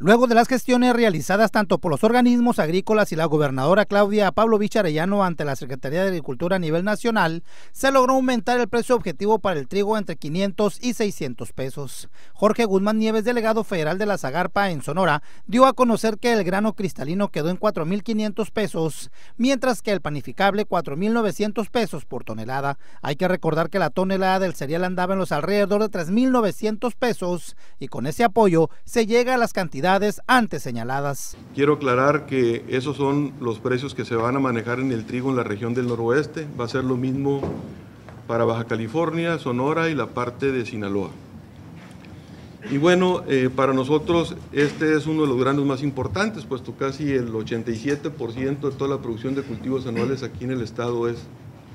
Luego de las gestiones realizadas tanto por los organismos agrícolas y la gobernadora Claudia Pablo Vicharellano ante la Secretaría de Agricultura a nivel nacional, se logró aumentar el precio objetivo para el trigo entre 500 y 600 pesos. Jorge Guzmán Nieves, delegado federal de la Zagarpa en Sonora, dio a conocer que el grano cristalino quedó en 4.500 pesos, mientras que el panificable 4.900 pesos por tonelada. Hay que recordar que la tonelada del cereal andaba en los alrededor de 3.900 pesos y con ese apoyo se llega a las cantidades antes señaladas. Quiero aclarar que esos son los precios que se van a manejar en el trigo en la región del noroeste. Va a ser lo mismo para Baja California, Sonora y la parte de Sinaloa. Y bueno, eh, para nosotros este es uno de los granos más importantes, puesto casi el 87% de toda la producción de cultivos anuales aquí en el estado es,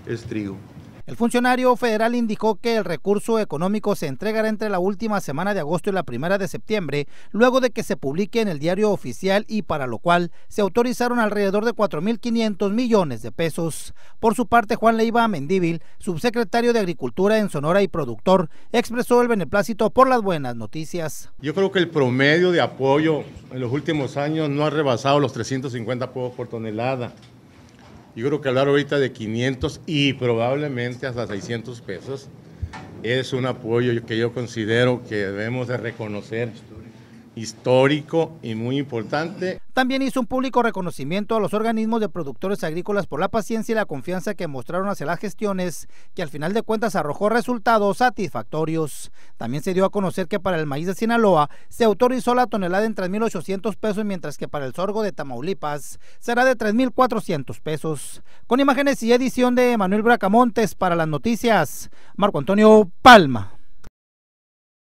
es trigo. El funcionario federal indicó que el recurso económico se entregará entre la última semana de agosto y la primera de septiembre, luego de que se publique en el diario oficial y para lo cual se autorizaron alrededor de 4.500 millones de pesos. Por su parte, Juan Leiva Mendívil, subsecretario de Agricultura en Sonora y productor, expresó el beneplácito por las buenas noticias. Yo creo que el promedio de apoyo en los últimos años no ha rebasado los 350 pesos por tonelada. Yo creo que hablar ahorita de 500 y probablemente hasta 600 pesos es un apoyo que yo considero que debemos de reconocer histórico y muy importante. También hizo un público reconocimiento a los organismos de productores agrícolas por la paciencia y la confianza que mostraron hacia las gestiones, que al final de cuentas arrojó resultados satisfactorios. También se dio a conocer que para el maíz de Sinaloa se autorizó la tonelada en 3.800 pesos, mientras que para el sorgo de Tamaulipas será de 3.400 pesos. Con imágenes y edición de Manuel Bracamontes para las noticias, Marco Antonio Palma.